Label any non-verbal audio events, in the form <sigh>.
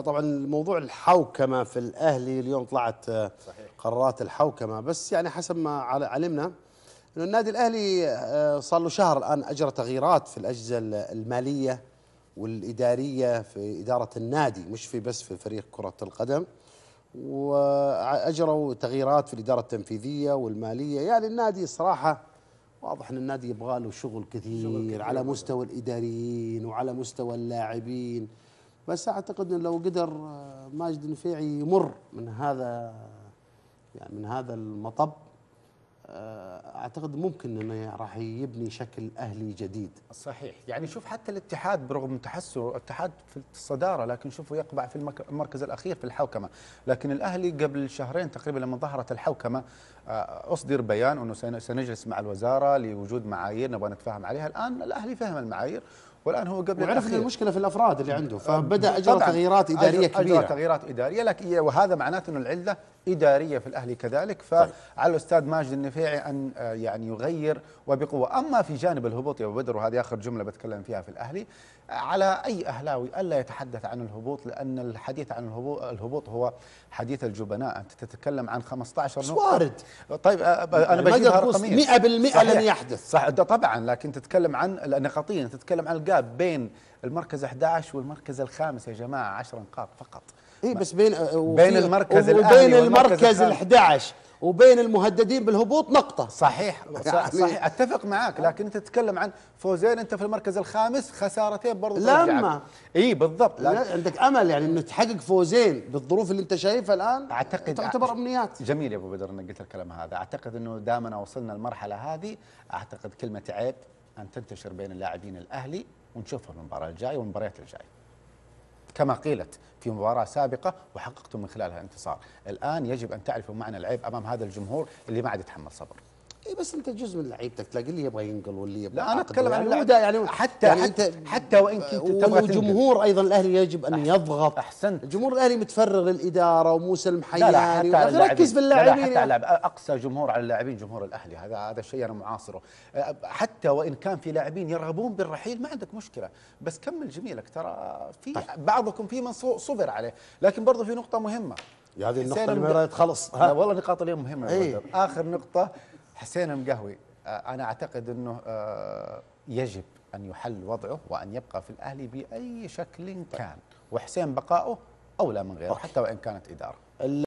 طبعا الموضوع الحوكمه في الاهلي اليوم طلعت آه، صحيح. قرارات الحوكمه بس يعني حسب ما علمنا انه النادي الاهلي آه، صار له شهر الان اجرى تغييرات في الاجهزه الماليه والاداريه في اداره النادي مش في بس في فريق كره القدم واجروا تغييرات في الاداره التنفيذيه والماليه يعني النادي صراحه واضح ان النادي يبغى له شغل كثير, شغل كثير على مستوى الاداريين وعلى مستوى اللاعبين بس اعتقد ان لو قدر آه، ماجد النفيعي يمر من هذا يعني من هذا المطب آه، اعتقد ممكن انه راح يبني شكل اهلي جديد. صحيح، يعني شوف حتى الاتحاد برغم تحسره، الاتحاد في الصداره لكن شوفوا يقبع في المركز الاخير في الحوكمه، لكن الاهلي قبل شهرين تقريبا لما ظهرت الحوكمه آه، اصدر بيان انه سنجلس مع الوزاره لوجود معايير نبغى نتفاهم عليها، الان الاهلي فهم المعايير والان هو قبل وعرفنا المشكله في الافراد اللي عنده آه، فبدا اجرى تغييرات اداريه أجر كبيره اجرى تغييرات اداريه لكن وهذا معناته انه العله اداريه في الاهلي كذلك فعلى طيب. الاستاذ ماجد النفيعي ان آه، يعني يغير وبقوه اما في جانب الهبوط يا بدر وهذه اخر جمله بتكلم فيها في الاهلي على اي اهلاوي الا يتحدث عن الهبوط لان الحديث عن الهبوط, الهبوط هو حديث الجبناء انت تتكلم عن 15 نقطه وارد طيب آه، انا بجيبها رقميا 100% لن يحدث صح طبعا لكن تتكلم عن نقطيا تتكلم عن الجاب الغياب بين المركز 11 والمركز الخامس يا جماعه 10 نقاط فقط اي بس بين آه، بين المركز وبين المركز ال 11 وبين المهددين بالهبوط نقطة صحيح <laughs> يعني صحيح اتفق معاك لكن انت تتكلم عن فوزين انت في المركز الخامس خسارتين برضو لما اي بالضبط لا عندك امل يعني انه تحقق فوزين بالظروف اللي انت شايفها الان اعتقد تعتبر امنيات جميل يا ابو بدر انك قلت الكلام هذا اعتقد انه دامنا وصلنا المرحلة هذه اعتقد كلمة عيب ان تنتشر بين اللاعبين الاهلي ونشوفها المباراة الجاية والمباريات الجاية كما قيلت في مباراة سابقة وحققتم من خلالها انتصار الآن يجب أن تعرفوا معنى العيب أمام هذا الجمهور اللي ما عاد يتحمل صبر اي بس انت جزء من لعيبتك تلاقي اللي يبغى ينقل واللي يبغى لا انا اتكلم عن يعني, يعني حتى يعني حتى, حتى وان كنت تبغى الجمهور ايضا الاهلي يجب ان أحسن يضغط احسنت الجمهور الاهلي متفرغ للاداره وموسى المحياني ركز باللاعبين حتى يعني اقسى جمهور على اللاعبين جمهور الاهلي هذا هذا شيء انا معاصره أه، حتى وان كان في لاعبين يرغبون بالرحيل ما عندك مشكله بس كمل جميلك ترى في طيب. بعضكم في من صبر عليه لكن برضه في نقطه مهمه هذه النقطة اللي ما خلص والله نقاط اليوم مهمة إيه. آخر نقطة حسين المقهوي آه، أنا أعتقد أنه آه، يجب أن يحل وضعه وأن يبقى في الأهلي بأي شكل كان طيب. وحسين بقاؤه أولى من غيره حتى وإن كانت إدارة